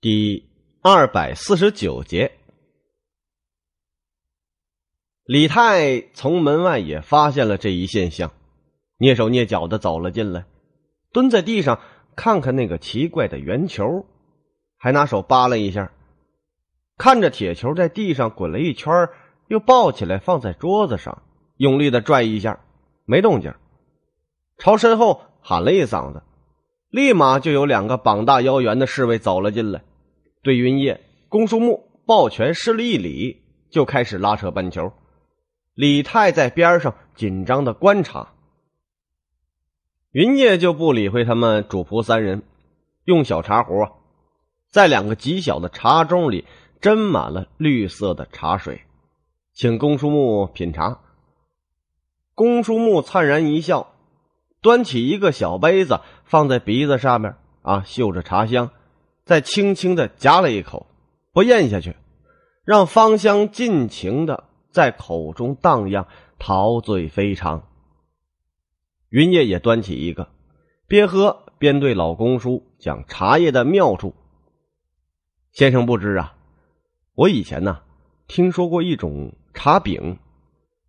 第二百四十九节，李泰从门外也发现了这一现象，蹑手蹑脚的走了进来，蹲在地上看看那个奇怪的圆球，还拿手扒了一下，看着铁球在地上滚了一圈，又抱起来放在桌子上，用力的拽一下，没动静，朝身后喊了一嗓子。立马就有两个膀大腰圆的侍卫走了进来，对云烨、公叔木抱拳施了一礼，就开始拉扯半球。李泰在边上紧张的观察。云烨就不理会他们主仆三人，用小茶壶在两个极小的茶盅里斟满了绿色的茶水，请公叔木品茶。公叔木灿然一笑。端起一个小杯子，放在鼻子上面啊，嗅着茶香，再轻轻的夹了一口，不咽下去，让芳香尽情的在口中荡漾，陶醉非常。云烨也端起一个，边喝边对老公叔讲茶叶的妙处。先生不知啊，我以前呢听说过一种茶饼，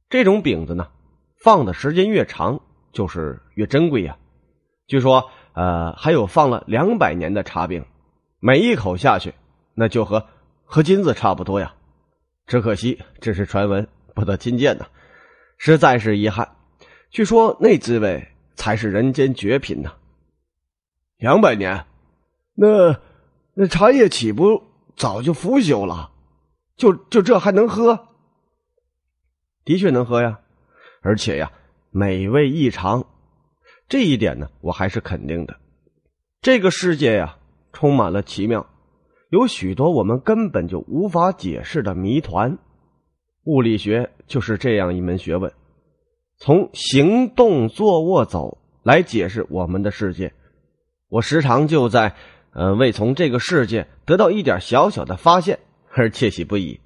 这种饼子呢，放的时间越长。就是越珍贵呀，据说呃还有放了两百年的茶饼，每一口下去那就和和金子差不多呀。只可惜这是传闻，不得亲见呐，实在是遗憾。据说那滋味才是人间绝品呐。两百年，那那茶叶岂不早就腐朽了？就就这还能喝？的确能喝呀，而且呀。美味异常，这一点呢，我还是肯定的。这个世界呀，充满了奇妙，有许多我们根本就无法解释的谜团。物理学就是这样一门学问，从行动、坐卧、走来解释我们的世界。我时常就在，呃，为从这个世界得到一点小小的发现而窃喜不已。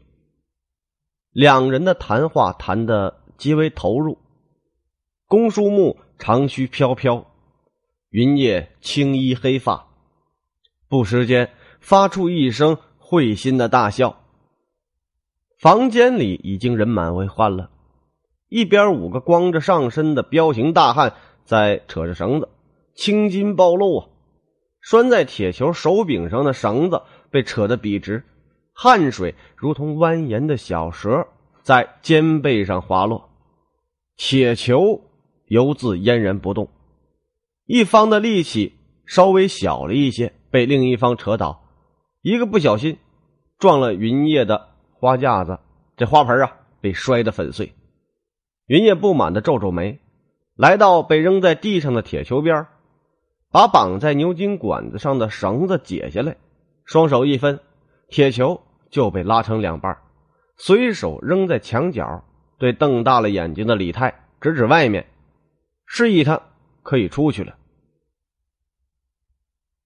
两人的谈话谈得极为投入。公叔木长须飘飘，云叶青衣黑发，不时间发出一声会心的大笑。房间里已经人满为患了，一边五个光着上身的彪形大汉在扯着绳子，青筋暴露啊！拴在铁球手柄上的绳子被扯得笔直，汗水如同蜿蜒的小蛇在肩背上滑落，铁球。犹自嫣然不动，一方的力气稍微小了一些，被另一方扯倒。一个不小心，撞了云叶的花架子，这花盆啊被摔得粉碎。云叶不满的皱皱眉，来到被扔在地上的铁球边，把绑在牛筋管子上的绳子解下来，双手一分，铁球就被拉成两半，随手扔在墙角。对瞪大了眼睛的李泰，指指外面。示意他可以出去了。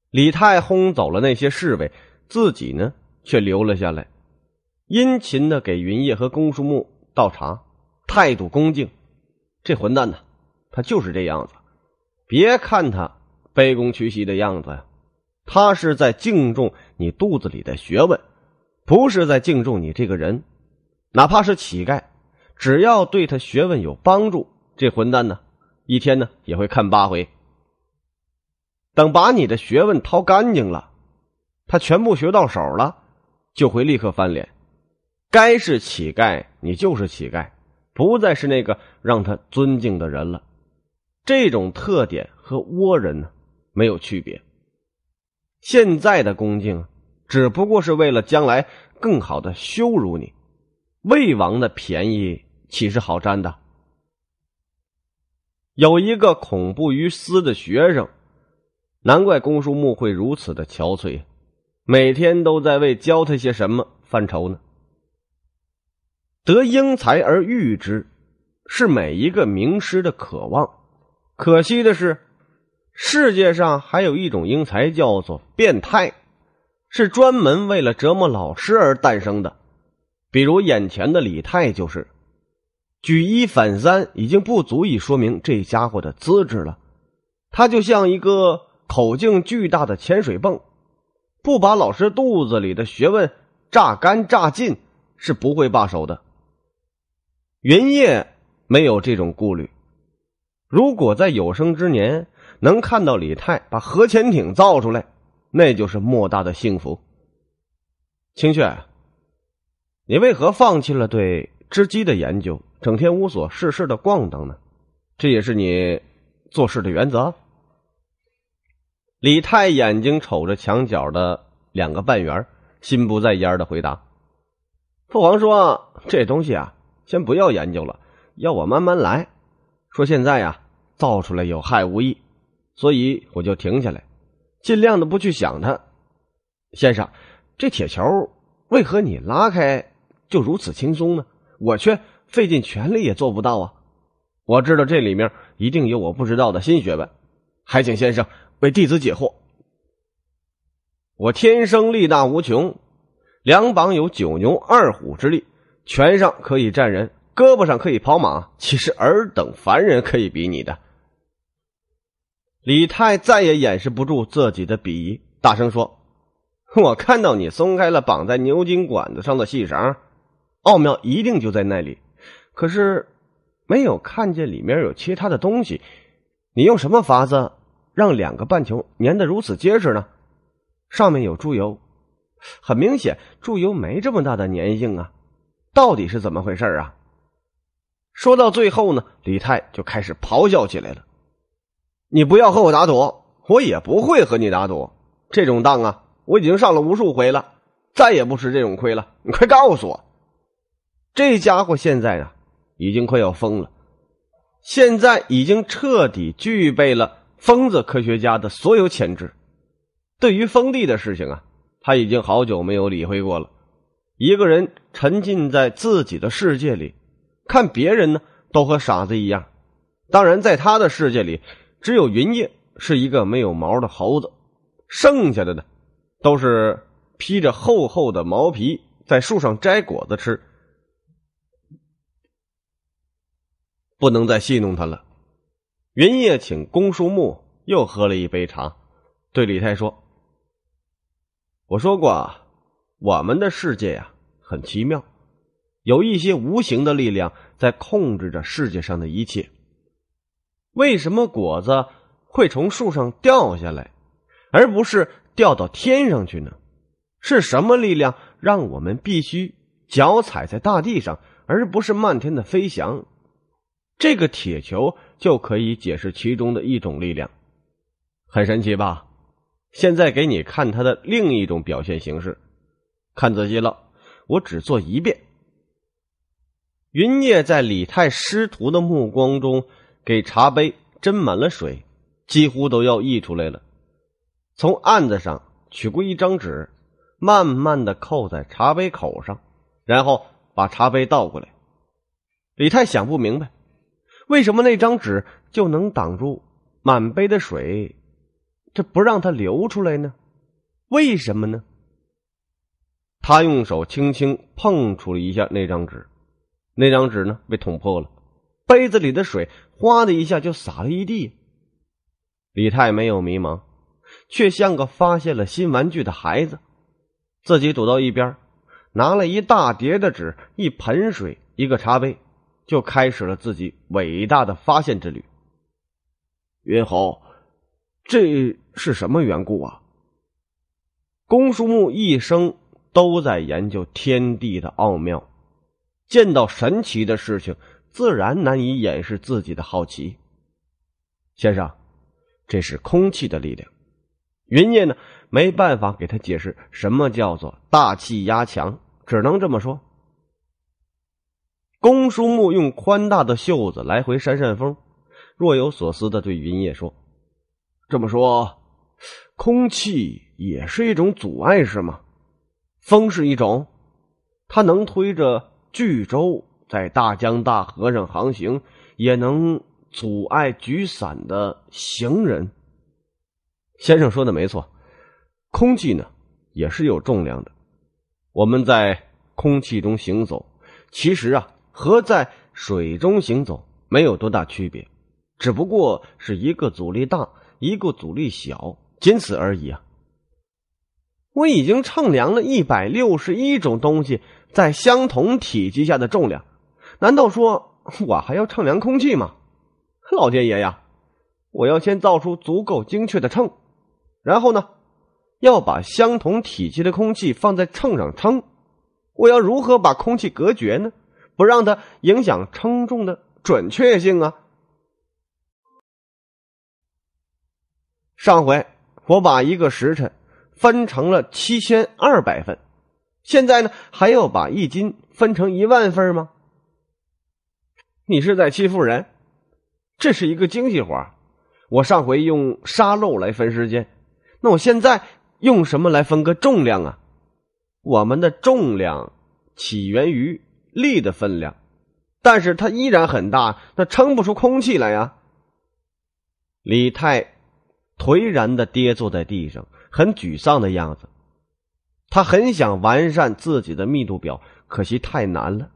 李泰轰走了那些侍卫，自己呢却留了下来，殷勤的给云烨和公叔木倒茶，态度恭敬。这混蛋呢，他就是这样子。别看他卑躬屈膝的样子呀，他是在敬重你肚子里的学问，不是在敬重你这个人。哪怕是乞丐，只要对他学问有帮助，这混蛋呢。一天呢也会看八回。等把你的学问掏干净了，他全部学到手了，就会立刻翻脸。该是乞丐，你就是乞丐，不再是那个让他尊敬的人了。这种特点和倭人呢没有区别。现在的恭敬，只不过是为了将来更好的羞辱你。魏王的便宜岂是好占的？有一个恐怖于斯的学生，难怪公叔木会如此的憔悴，每天都在为教他些什么犯愁呢？得英才而育之，是每一个名师的渴望。可惜的是，世界上还有一种英才叫做变态，是专门为了折磨老师而诞生的。比如眼前的李泰就是。举一反三已经不足以说明这家伙的资质了，他就像一个口径巨大的潜水泵，不把老师肚子里的学问榨干榨尽是不会罢手的。云烨没有这种顾虑，如果在有生之年能看到李泰把核潜艇造出来，那就是莫大的幸福。清雪，你为何放弃了对？织机的研究，整天无所事事的逛荡呢，这也是你做事的原则。李泰眼睛瞅着墙角的两个半圆，心不在焉的回答：“父皇说这东西啊，先不要研究了，要我慢慢来。说现在呀，造出来有害无益，所以我就停下来，尽量的不去想它。”先生，这铁球为何你拉开就如此轻松呢？我却费尽全力也做不到啊！我知道这里面一定有我不知道的新学问，还请先生为弟子解惑。我天生力大无穷，两膀有九牛二虎之力，拳上可以站人，胳膊上可以跑马，岂是尔等凡人可以比拟的？李泰再也掩饰不住自己的鄙夷，大声说：“我看到你松开了绑在牛筋管子上的细绳。”奥妙一定就在那里，可是没有看见里面有其他的东西。你用什么法子让两个半球粘得如此结实呢？上面有猪油，很明显，猪油没这么大的粘性啊！到底是怎么回事啊？说到最后呢，李泰就开始咆哮起来了。你不要和我打赌，我也不会和你打赌。这种当啊，我已经上了无数回了，再也不吃这种亏了。你快告诉我！这家伙现在呢，已经快要疯了。现在已经彻底具备了疯子科学家的所有潜质。对于封地的事情啊，他已经好久没有理会过了。一个人沉浸在自己的世界里，看别人呢，都和傻子一样。当然，在他的世界里，只有云叶是一个没有毛的猴子，剩下的呢，都是披着厚厚的毛皮在树上摘果子吃。不能再戏弄他了。云夜请公树木又喝了一杯茶，对李泰说：“我说过，我们的世界呀很奇妙，有一些无形的力量在控制着世界上的一切。为什么果子会从树上掉下来，而不是掉到天上去呢？是什么力量让我们必须脚踩在大地上，而不是漫天的飞翔？”这个铁球就可以解释其中的一种力量，很神奇吧？现在给你看它的另一种表现形式，看仔细了，我只做一遍。云烨在李泰师徒的目光中，给茶杯斟满了水，几乎都要溢出来了。从案子上取过一张纸，慢慢的扣在茶杯口上，然后把茶杯倒过来。李泰想不明白。为什么那张纸就能挡住满杯的水，这不让它流出来呢？为什么呢？他用手轻轻碰触了一下那张纸，那张纸呢被捅破了，杯子里的水哗的一下就洒了一地。李太没有迷茫，却像个发现了新玩具的孩子，自己躲到一边，拿了一大叠的纸、一盆水、一个茶杯。就开始了自己伟大的发现之旅。云侯，这是什么缘故啊？公叔木一生都在研究天地的奥妙，见到神奇的事情，自然难以掩饰自己的好奇。先生，这是空气的力量。云烨呢，没办法给他解释什么叫做大气压强，只能这么说。东叔木用宽大的袖子来回扇扇风，若有所思的对云叶说：“这么说，空气也是一种阻碍是吗？风是一种，它能推着巨舟在大江大河上航行，也能阻碍举伞的行人。先生说的没错，空气呢也是有重量的。我们在空气中行走，其实啊。”和在水中行走没有多大区别，只不过是一个阻力大，一个阻力小，仅此而已啊！我已经称量了一百六十一种东西在相同体积下的重量，难道说我还要称量空气吗？老天爷呀！我要先造出足够精确的秤，然后呢，要把相同体积的空气放在秤上称。我要如何把空气隔绝呢？不让它影响称重的准确性啊！上回我把一个时辰分成了七千二百份，现在呢还要把一斤分成一万份吗？你是在欺负人？这是一个精细活我上回用沙漏来分时间，那我现在用什么来分割重量啊？我们的重量起源于。力的分量，但是它依然很大，它撑不出空气来呀。李太颓然的跌坐在地上，很沮丧的样子。他很想完善自己的密度表，可惜太难了。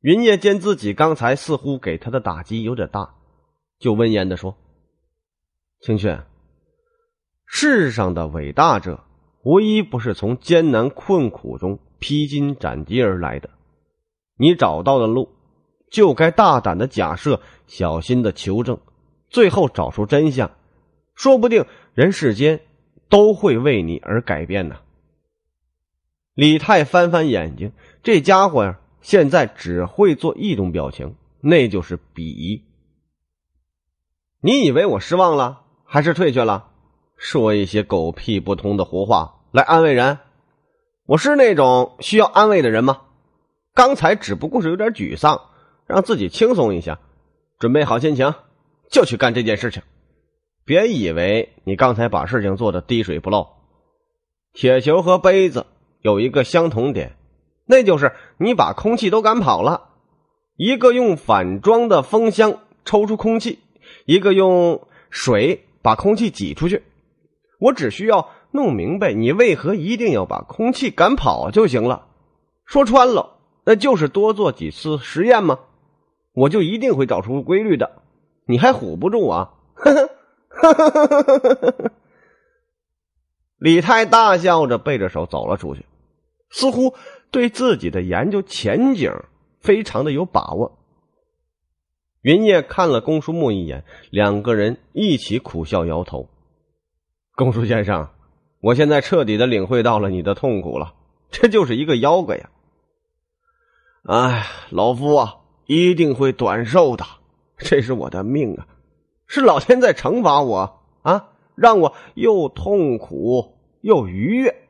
云烨见自己刚才似乎给他的打击有点大，就温言的说：“青雪，世上的伟大者，无一不是从艰难困苦中。”披荆斩棘而来的，你找到的路，就该大胆的假设，小心的求证，最后找出真相。说不定人世间都会为你而改变呢。李泰翻翻眼睛，这家伙呀，现在只会做一种表情，那就是鄙夷。你以为我失望了，还是退却了？说一些狗屁不通的胡话来安慰人？我是那种需要安慰的人吗？刚才只不过是有点沮丧，让自己轻松一下，准备好心情就去干这件事情。别以为你刚才把事情做的滴水不漏。铁球和杯子有一个相同点，那就是你把空气都赶跑了。一个用反装的风箱抽出空气，一个用水把空气挤出去。我只需要。弄明白你为何一定要把空气赶跑就行了，说穿了，那就是多做几次实验吗？我就一定会找出规律的，你还唬不住我！啊，李太大笑着背着手走了出去，似乎对自己的研究前景非常的有把握。云烨看了公叔木一眼，两个人一起苦笑摇头，公叔先生。我现在彻底的领会到了你的痛苦了，这就是一个妖怪呀！哎，老夫啊，一定会短寿的，这是我的命啊，是老天在惩罚我啊，让我又痛苦又愉悦。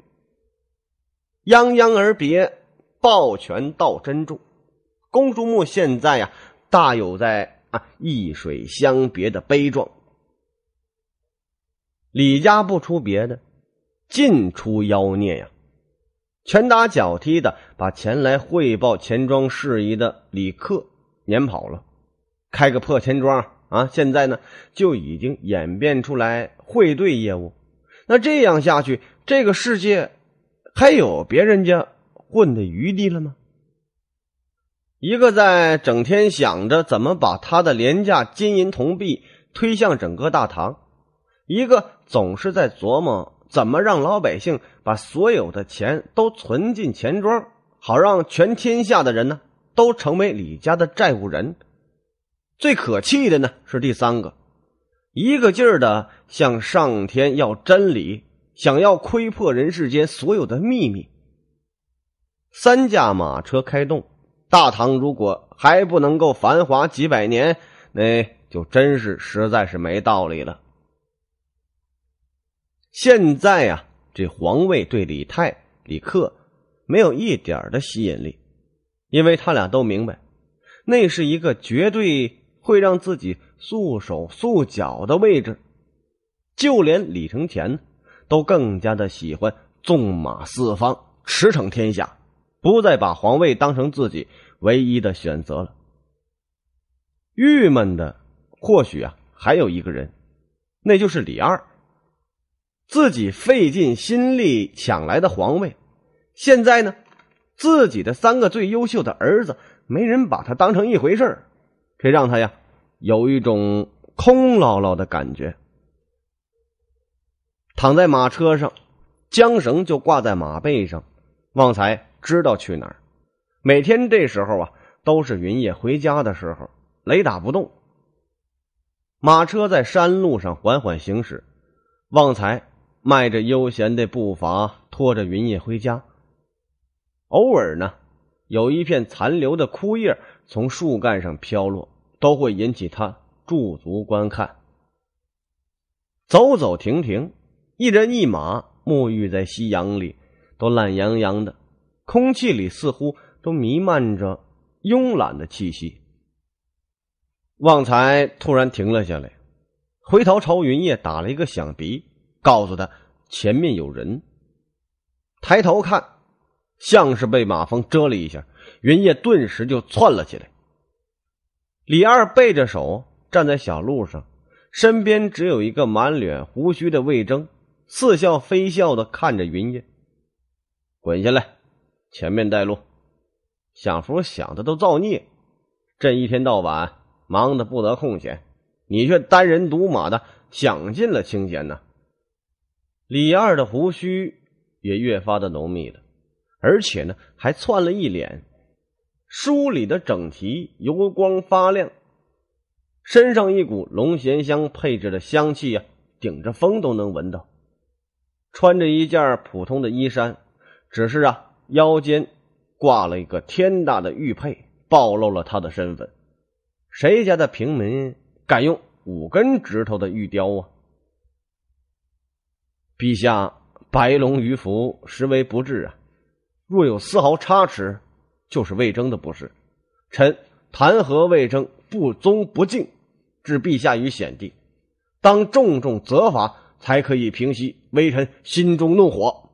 泱泱而别，抱拳道珍重。公叔木现在呀，大有在啊易水相别的悲壮。李家不出别的。尽出妖孽呀！拳打脚踢的把前来汇报钱庄事宜的李克撵跑了。开个破钱庄啊！现在呢，就已经演变出来汇兑业务。那这样下去，这个世界还有别人家混的余地了吗？一个在整天想着怎么把他的廉价金银铜币推向整个大唐，一个总是在琢磨。怎么让老百姓把所有的钱都存进钱庄，好让全天下的人呢都成为李家的债务人？最可气的呢是第三个，一个劲儿的向上天要真理，想要窥破人世间所有的秘密。三驾马车开动，大唐如果还不能够繁华几百年，那就真是实在是没道理了。现在呀，这皇位对李泰、李克没有一点的吸引力，因为他俩都明白，那是一个绝对会让自己束手束脚的位置。就连李承乾都更加的喜欢纵马四方、驰骋天下，不再把皇位当成自己唯一的选择了。郁闷的或许啊，还有一个人，那就是李二。自己费尽心力抢来的皇位，现在呢，自己的三个最优秀的儿子，没人把他当成一回事儿，这让他呀有一种空落落的感觉。躺在马车上，缰绳就挂在马背上。旺财知道去哪儿，每天这时候啊，都是云烨回家的时候。雷打不动，马车在山路上缓缓行驶，旺财。迈着悠闲的步伐，拖着云叶回家。偶尔呢，有一片残留的枯叶从树干上飘落，都会引起他驻足观看。走走停停，一人一马沐浴在夕阳里，都懒洋洋的，空气里似乎都弥漫着慵懒的气息。旺财突然停了下来，回头朝云叶打了一个响鼻。告诉他前面有人，抬头看，像是被马蜂蛰了一下，云叶顿时就窜了起来。李二背着手站在小路上，身边只有一个满脸胡须的魏征，似笑非笑的看着云叶：“滚下来，前面带路。享福享的都造孽，朕一天到晚忙的不得空闲，你却单人独马的享尽了清闲呢。”李二的胡须也越发的浓密了，而且呢还窜了一脸，梳理的整齐，油光发亮，身上一股龙涎香配置的香气啊，顶着风都能闻到。穿着一件普通的衣衫，只是啊腰间挂了一个天大的玉佩，暴露了他的身份。谁家的平民敢用五根指头的玉雕啊？陛下，白龙于福实为不智啊！若有丝毫差池，就是魏征的不是。臣弹劾魏征不忠不敬，置陛下于险地，当重重责罚，才可以平息微臣心中怒火。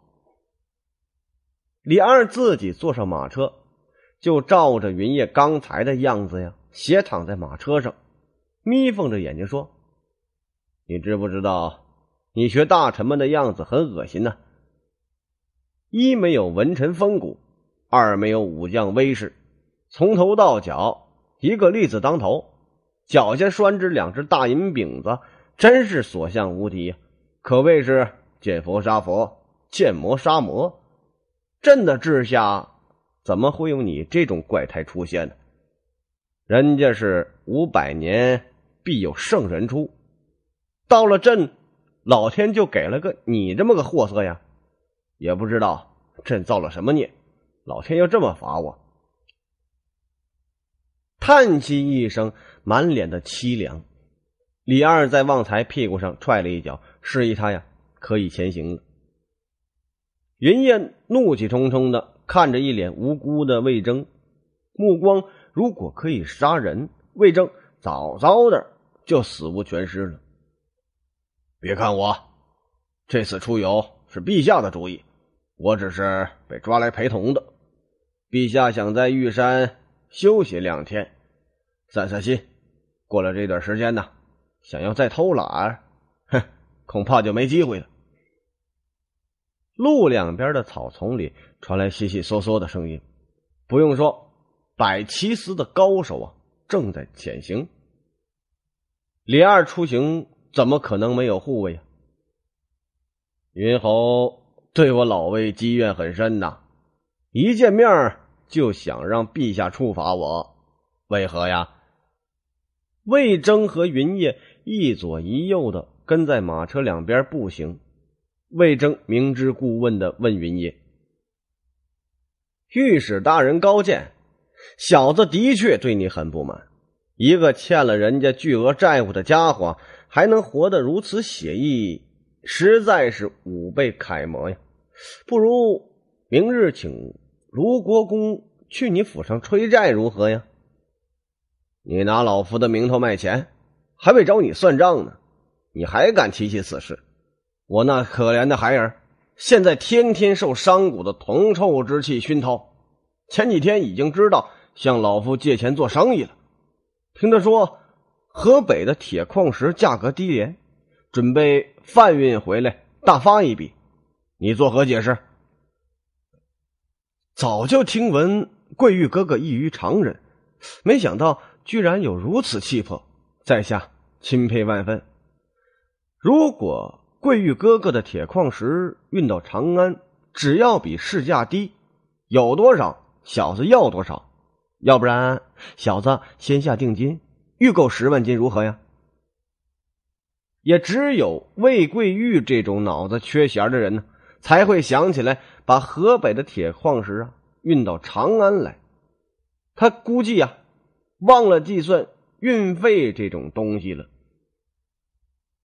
李二自己坐上马车，就照着云烨刚才的样子呀，斜躺在马车上，眯缝着眼睛说：“你知不知道？”你学大臣们的样子很恶心呢，一没有文臣风骨，二没有武将威势，从头到脚一个栗子当头，脚下拴着两只大银饼子，真是所向无敌呀！可谓是见佛杀佛，见魔杀魔。朕的治下怎么会有你这种怪胎出现呢？人家是五百年必有圣人出，到了朕。老天就给了个你这么个货色呀，也不知道朕造了什么孽，老天要这么罚我。叹息一声，满脸的凄凉。李二在旺财屁股上踹了一脚，示意他呀可以前行了。云燕怒气冲冲的看着一脸无辜的魏征，目光如果可以杀人，魏征早早的就死无全尸了。别看我，这次出游是陛下的主意，我只是被抓来陪同的。陛下想在玉山休息两天，散散心。过了这段时间呢，想要再偷懒，哼，恐怕就没机会了。路两边的草丛里传来悉悉嗦嗦的声音，不用说，摆奇司的高手啊，正在潜行。李二出行。怎么可能没有护卫呀？云侯对我老魏积怨很深呐，一见面就想让陛下处罚我，为何呀？魏征和云烨一左一右的跟在马车两边步行，魏征明知故问的问云烨：“御史大人高见，小子的确对你很不满。一个欠了人家巨额债务的家伙。”还能活得如此写意，实在是吾辈楷模呀！不如明日请卢国公去你府上催债如何呀？你拿老夫的名头卖钱，还未找你算账呢，你还敢提起此事？我那可怜的孩儿，现在天天受商贾的铜臭之气熏陶，前几天已经知道向老夫借钱做生意了，听他说。河北的铁矿石价格低廉，准备贩运回来大发一笔，你作何解释？早就听闻桂玉哥哥异于常人，没想到居然有如此气魄，在下钦佩万分。如果桂玉哥哥的铁矿石运到长安，只要比市价低，有多少小子要多少，要不然小子先下定金。预购十万斤如何呀？也只有魏桂玉这种脑子缺弦的人呢，才会想起来把河北的铁矿石啊运到长安来。他估计呀，忘了计算运费这种东西了。